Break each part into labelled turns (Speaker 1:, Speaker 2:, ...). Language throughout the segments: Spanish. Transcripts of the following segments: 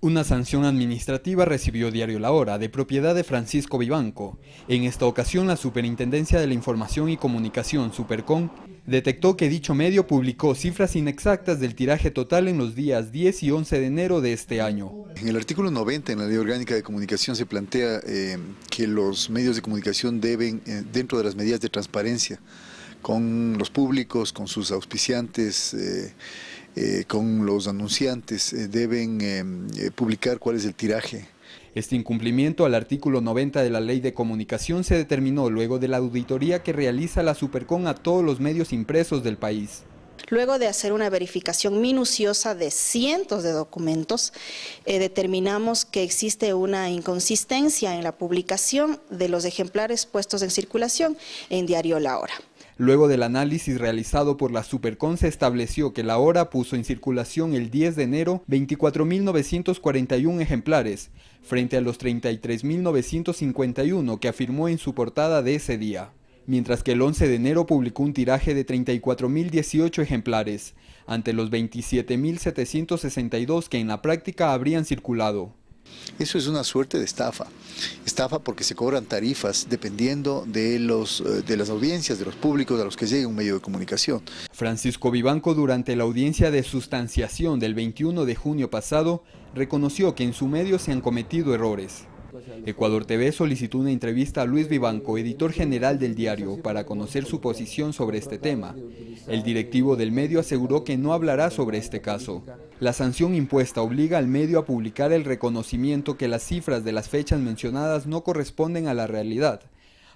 Speaker 1: Una sanción administrativa recibió Diario La Hora, de propiedad de Francisco Vivanco. En esta ocasión, la Superintendencia de la Información y Comunicación, Supercom, detectó que dicho medio publicó cifras inexactas del tiraje total en los días 10 y 11 de enero de
Speaker 2: este año. En el artículo 90, en la Ley Orgánica de Comunicación, se plantea eh, que los medios de comunicación deben, eh, dentro de las medidas de transparencia, con los públicos, con sus auspiciantes, eh, eh, con los anunciantes, eh, deben em, eh, publicar cuál es el tiraje.
Speaker 1: Este incumplimiento al artículo 90 de la Ley de Comunicación se determinó luego de la auditoría que realiza la Supercon a todos los medios impresos del país.
Speaker 3: Luego de hacer una verificación minuciosa de cientos de documentos, determinamos que existe una inconsistencia en la publicación de los ejemplares puestos en circulación en Diario La Hora.
Speaker 1: Luego del análisis realizado por la Supercon se estableció que la hora puso en circulación el 10 de enero 24.941 ejemplares, frente a los 33.951 que afirmó en su portada de ese día mientras que el 11 de enero publicó un tiraje de 34.018 ejemplares, ante los 27.762 que en la práctica
Speaker 2: habrían circulado. Eso es una suerte de estafa. Estafa porque se cobran tarifas dependiendo de, los, eh, de las audiencias, de los públicos a los que llegue un medio de comunicación.
Speaker 1: Francisco Vivanco durante la audiencia de sustanciación del 21 de junio pasado reconoció que en su medio se han cometido errores. Ecuador TV solicitó una entrevista a Luis Vivanco, editor general del diario, para conocer su posición sobre este tema. El directivo del medio aseguró que no hablará sobre este caso. La sanción impuesta obliga al medio a publicar el reconocimiento que las cifras de las fechas mencionadas no corresponden a la realidad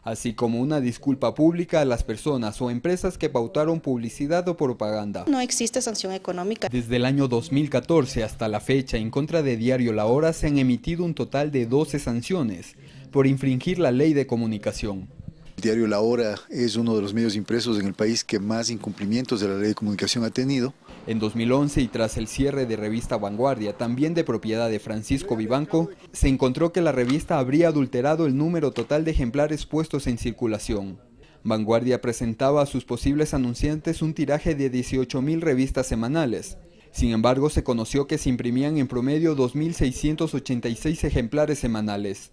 Speaker 1: así como una disculpa pública a las personas o empresas que pautaron publicidad o propaganda.
Speaker 3: No existe sanción económica.
Speaker 1: Desde el año 2014 hasta la fecha, en contra de Diario La Hora se han emitido un total de 12 sanciones por infringir la ley de comunicación.
Speaker 2: Diario La Hora es uno de los medios impresos en el país que más incumplimientos
Speaker 1: de la ley de comunicación ha tenido. En 2011 y tras el cierre de revista Vanguardia, también de propiedad de Francisco Vivanco, se encontró que la revista habría adulterado el número total de ejemplares puestos en circulación. Vanguardia presentaba a sus posibles anunciantes un tiraje de 18.000 revistas semanales. Sin embargo, se conoció que se imprimían en promedio 2.686 ejemplares semanales.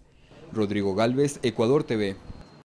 Speaker 1: Rodrigo Galvez, Ecuador TV.